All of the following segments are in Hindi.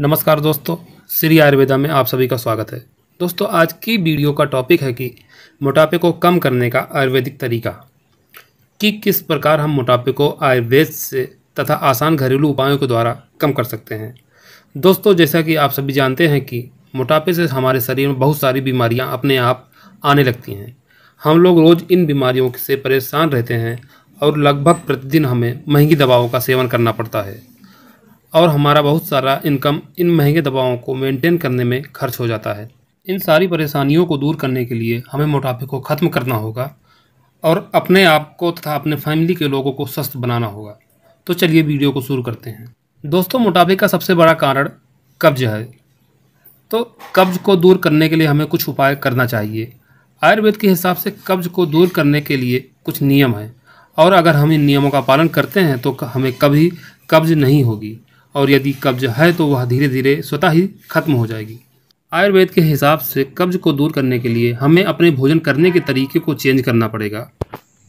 नमस्कार दोस्तों श्री आयुर्वेदा में आप सभी का स्वागत है दोस्तों आज की वीडियो का टॉपिक है कि मोटापे को कम करने का आयुर्वेदिक तरीका कि किस प्रकार हम मोटापे को आयुर्वेद से तथा आसान घरेलू उपायों के द्वारा कम कर सकते हैं दोस्तों जैसा कि आप सभी जानते हैं कि मोटापे से हमारे शरीर में बहुत सारी बीमारियाँ अपने आप आने लगती हैं हम लोग रोज़ इन बीमारियों से परेशान रहते हैं और लगभग प्रतिदिन हमें महंगी दवाओं का सेवन करना पड़ता है और हमारा बहुत सारा इनकम इन महंगे दवाओं को मेंटेन करने में खर्च हो जाता है इन सारी परेशानियों को दूर करने के लिए हमें मोटापे को ख़त्म करना होगा और अपने आप को तथा अपने फैमिली के लोगों को स्वस्थ बनाना होगा तो चलिए वीडियो को शुरू करते हैं दोस्तों मोटापे का सबसे बड़ा कारण कब्ज है तो कब्ज को दूर करने के लिए हमें कुछ उपाय करना चाहिए आयुर्वेद के हिसाब से कब्ज को दूर करने के लिए कुछ नियम हैं और अगर हम इन नियमों का पालन करते हैं तो हमें कभी कब्ज नहीं होगी और यदि कब्ज है तो वह धीरे धीरे स्वतः ही खत्म हो जाएगी आयुर्वेद के हिसाब से कब्ज को दूर करने के लिए हमें अपने भोजन करने के तरीके को चेंज करना पड़ेगा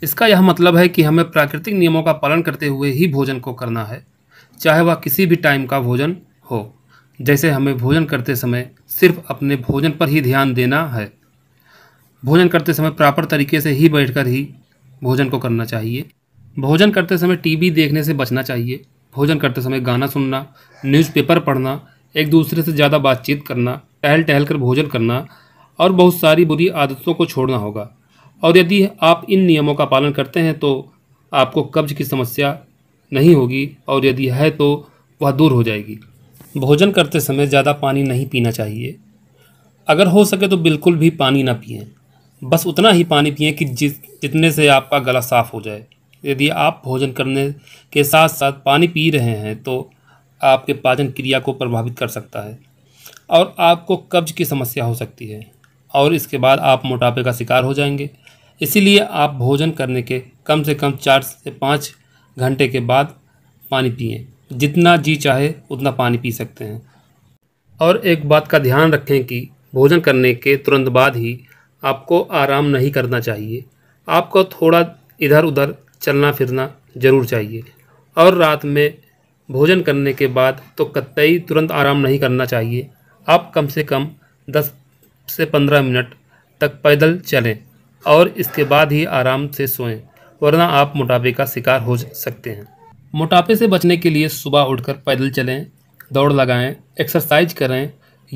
इसका यह मतलब है कि हमें प्राकृतिक नियमों का पालन करते हुए ही भोजन को करना है चाहे वह किसी भी टाइम का भोजन हो जैसे हमें भोजन करते समय सिर्फ अपने भोजन पर ही ध्यान देना है भोजन करते समय प्रॉपर तरीके से ही बैठकर ही भोजन को करना चाहिए भोजन करते समय टीवी देखने से बचना चाहिए भोजन करते समय गाना सुनना न्यूज़पेपर पढ़ना एक दूसरे से ज़्यादा बातचीत करना टहल टहल कर भोजन करना और बहुत सारी बुरी आदतों को छोड़ना होगा और यदि आप इन नियमों का पालन करते हैं तो आपको कब्ज की समस्या नहीं होगी और यदि है तो वह दूर हो जाएगी भोजन करते समय ज़्यादा पानी नहीं पीना चाहिए अगर हो सके तो बिल्कुल भी पानी ना पिए बस उतना ही पानी पिए कि जिस जितने से आपका गला साफ़ हो जाए यदि आप भोजन करने के साथ साथ पानी पी रहे हैं तो आपके पाचन क्रिया को प्रभावित कर सकता है और आपको कब्ज की समस्या हो सकती है और इसके बाद आप मोटापे का शिकार हो जाएंगे इसीलिए आप भोजन करने के कम से कम चार से पाँच घंटे के बाद पानी पिए जितना जी चाहे उतना पानी पी सकते हैं और एक बात का ध्यान रखें कि भोजन करने के तुरंत बाद ही आपको आराम नहीं करना चाहिए आपको थोड़ा इधर उधर चलना फिरना ज़रूर चाहिए और रात में भोजन करने के बाद तो कतई तुरंत आराम नहीं करना चाहिए आप कम से कम 10 से 15 मिनट तक पैदल चलें और इसके बाद ही आराम से सोएं वरना आप मोटापे का शिकार हो सकते हैं मोटापे से बचने के लिए सुबह उठकर पैदल चलें दौड़ लगाएं, एक्सरसाइज करें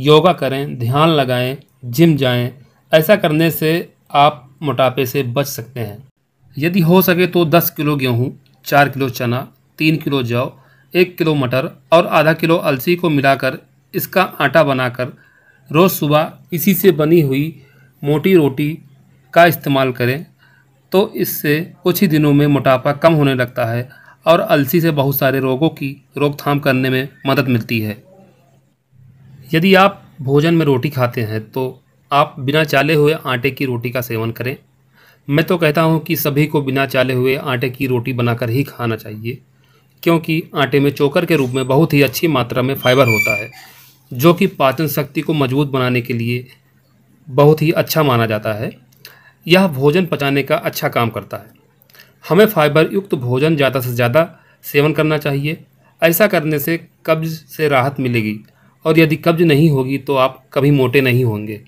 योगा करें ध्यान लगाएं, जिम जाएं। ऐसा करने से आप मोटापे से बच सकते हैं यदि हो सके तो 10 किलो गेहूँ चार किलो चना तीन किलो जौ एक किलो मटर और आधा किलो अलसी को मिलाकर इसका आटा बनाकर रोज़ सुबह इसी से बनी हुई मोटी रोटी का इस्तेमाल करें तो इससे कुछ ही दिनों में मोटापा कम होने लगता है और अलसी से बहुत सारे रोगों की रोकथाम करने में मदद मिलती है यदि आप भोजन में रोटी खाते हैं तो आप बिना चाले हुए आटे की रोटी का सेवन करें मैं तो कहता हूँ कि सभी को बिना चाले हुए आटे की रोटी बनाकर ही खाना चाहिए क्योंकि आटे में चोकर के रूप में बहुत ही अच्छी मात्रा में फाइबर होता है जो कि पाचन शक्ति को मजबूत बनाने के लिए बहुत ही अच्छा माना जाता है यह भोजन पचाने का अच्छा काम करता है हमें फाइबर युक्त भोजन ज़्यादा से ज़्यादा सेवन करना चाहिए ऐसा करने से कब्ज से राहत मिलेगी और यदि कब्ज नहीं होगी तो आप कभी मोटे नहीं होंगे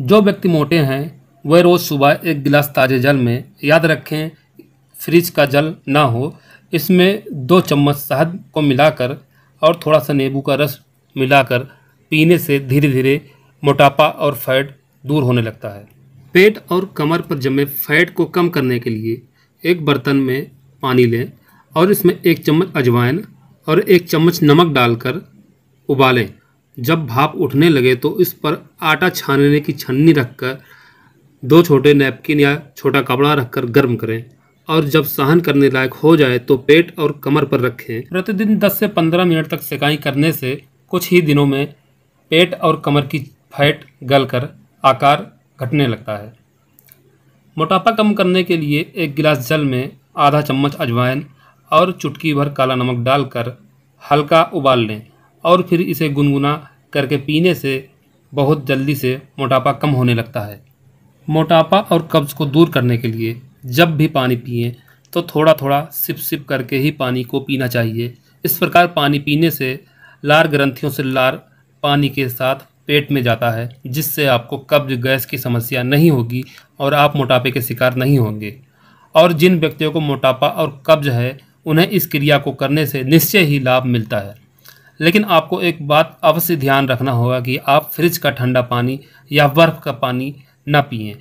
जो व्यक्ति मोटे हैं वह रोज़ सुबह एक गिलास ताजे जल में याद रखें फ्रिज का जल ना हो इसमें दो चम्मच शहद को मिलाकर और थोड़ा सा नींबू का रस मिलाकर पीने से धीरे धीरे मोटापा और फैट दूर होने लगता है पेट और कमर पर जमे फैट को कम करने के लिए एक बर्तन में पानी लें और इसमें एक चम्मच अजवाइन और एक चम्मच नमक डालकर उबालें जब भाप उठने लगे तो इस पर आटा छानने की छन्नी रखकर दो छोटे नैपकिन या छोटा कपड़ा रखकर गर्म करें और जब सहन करने लायक हो जाए तो पेट और कमर पर रखें प्रतिदिन 10 से 15 मिनट तक सिकाई करने से कुछ ही दिनों में पेट और कमर की फैट गलकर आकार घटने लगता है मोटापा कम करने के लिए एक गिलास जल में आधा चम्मच अजवाइन और चुटकी भर काला नमक डालकर हल्का उबाल लें और फिर इसे गुनगुना करके पीने से बहुत जल्दी से मोटापा कम होने लगता है मोटापा और कब्ज को दूर करने के लिए जब भी पानी पिए तो थोड़ा थोड़ा सिप सिप करके ही पानी को पीना चाहिए इस प्रकार पानी पीने से लार ग्रंथियों से लार पानी के साथ पेट में जाता है जिससे आपको कब्ज गैस की समस्या नहीं होगी और आप मोटापे के शिकार नहीं होंगे और जिन व्यक्तियों को मोटापा और कब्ज है उन्हें इस क्रिया को करने से निश्चय ही लाभ मिलता है लेकिन आपको एक बात अवश्य ध्यान रखना होगा कि आप फ्रिज का ठंडा पानी या बर्फ़ का पानी ना पिएं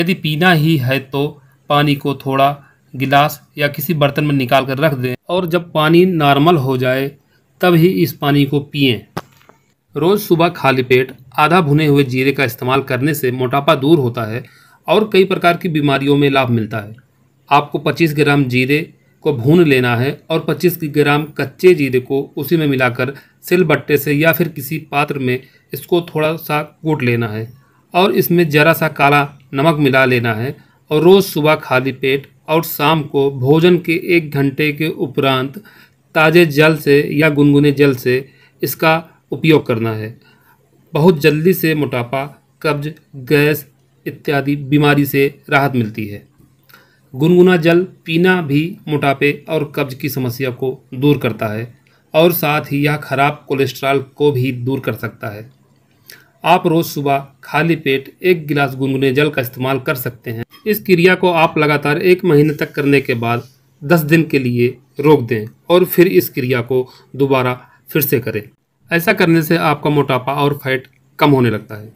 यदि पीना ही है तो पानी को थोड़ा गिलास या किसी बर्तन में निकाल कर रख दें और जब पानी नॉर्मल हो जाए तब ही इस पानी को पिए रोज़ सुबह खाली पेट आधा भुने हुए जीरे का इस्तेमाल करने से मोटापा दूर होता है और कई प्रकार की बीमारियों में लाभ मिलता है आपको 25 ग्राम जीरे को भून लेना है और 25 ग्राम कच्चे जीरे को उसी में मिलाकर सिल बट्टे से या फिर किसी पात्र में इसको थोड़ा सा कूट लेना है और इसमें ज़रा सा काला नमक मिला लेना है और रोज़ सुबह खाली पेट और शाम को भोजन के एक घंटे के उपरांत ताज़े जल से या गुनगुने जल से इसका उपयोग करना है बहुत जल्दी से मोटापा कब्ज गैस इत्यादि बीमारी से राहत मिलती है गुनगुना जल पीना भी मोटापे और कब्ज की समस्या को दूर करता है और साथ ही यह खराब कोलेस्ट्रॉल को भी दूर कर सकता है आप रोज सुबह खाली पेट एक गिलास गुनगुने जल का इस्तेमाल कर सकते हैं इस क्रिया को आप लगातार एक महीने तक करने के बाद दस दिन के लिए रोक दें और फिर इस क्रिया को दोबारा फिर से करें ऐसा करने से आपका मोटापा और फैट कम होने लगता है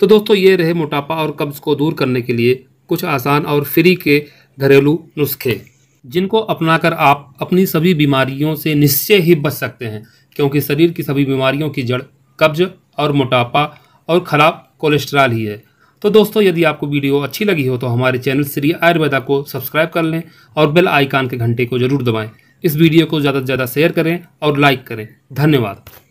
तो दोस्तों ये रहे मोटापा और कब्ज़ को दूर करने के लिए कुछ आसान और फ्री के घरेलू नुस्खे जिनको अपनाकर आप अपनी सभी बीमारियों से निश्चय ही बच सकते हैं क्योंकि शरीर की सभी बीमारियों की जड़ कब्ज और मोटापा और ख़राब कोलेस्ट्रॉल ही है तो दोस्तों यदि आपको वीडियो अच्छी लगी हो तो हमारे चैनल श्री आयुर्वेदा को सब्सक्राइब कर लें और बेल आइकान के घंटे को जरूर दबाएं इस वीडियो को ज़्यादा से ज़्यादा शेयर करें और लाइक करें धन्यवाद